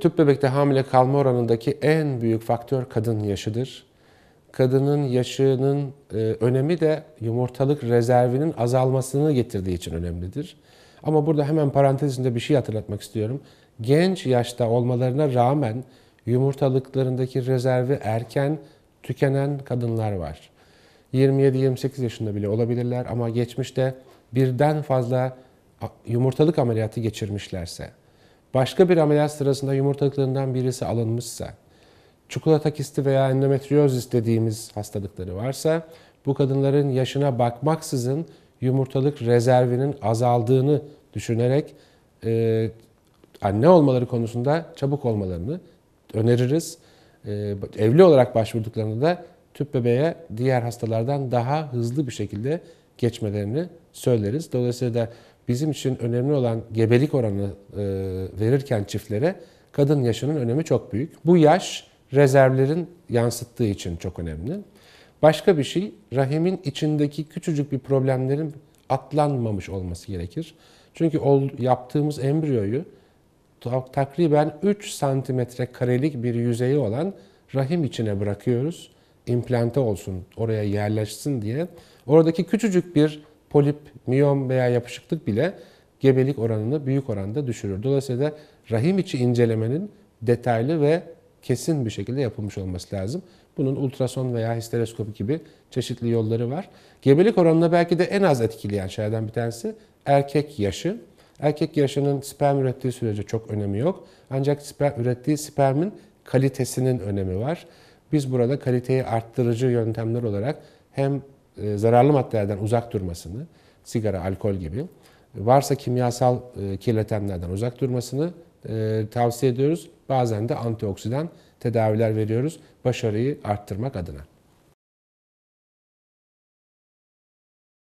Tüp bebekte hamile kalma oranındaki en büyük faktör kadın yaşıdır. Kadının yaşının e, önemi de yumurtalık rezervinin azalmasını getirdiği için önemlidir. Ama burada hemen parantezinde bir şey hatırlatmak istiyorum. Genç yaşta olmalarına rağmen yumurtalıklarındaki rezervi erken tükenen kadınlar var. 27-28 yaşında bile olabilirler ama geçmişte birden fazla yumurtalık ameliyatı geçirmişlerse başka bir ameliyat sırasında yumurtalıklarından birisi alınmışsa, çikolata kisti veya endometrioz istediğimiz hastalıkları varsa bu kadınların yaşına bakmaksızın yumurtalık rezervinin azaldığını düşünerek e, anne olmaları konusunda çabuk olmalarını öneririz. E, evli olarak başvurduklarında da tüp bebeğe diğer hastalardan daha hızlı bir şekilde geçmelerini söyleriz. Dolayısıyla da bizim için önemli olan gebelik oranı e, verirken çiftlere kadın yaşının önemi çok büyük. Bu yaş rezervlerin yansıttığı için çok önemli. Başka bir şey rahimin içindeki küçücük bir problemlerin atlanmamış olması gerekir. Çünkü ol, yaptığımız embriyoyu takriben 3 santimetre karelik bir yüzeyi olan rahim içine bırakıyoruz implante olsun, oraya yerleşsin diye oradaki küçücük bir polip, miyom veya yapışıklık bile gebelik oranını büyük oranda düşürür. Dolayısıyla rahim içi incelemenin detaylı ve kesin bir şekilde yapılmış olması lazım. Bunun ultrason veya histeroskopi gibi çeşitli yolları var. Gebelik oranına belki de en az etkileyen şeylerden bir tanesi erkek yaşı. Erkek yaşının sperm ürettiği sürece çok önemi yok. Ancak sperm, ürettiği spermin kalitesinin önemi var. Biz burada kaliteyi arttırıcı yöntemler olarak hem e, zararlı maddelerden uzak durmasını, sigara, alkol gibi, varsa kimyasal e, kirletenlerden uzak durmasını e, tavsiye ediyoruz. Bazen de antioksidan tedaviler veriyoruz başarıyı arttırmak adına.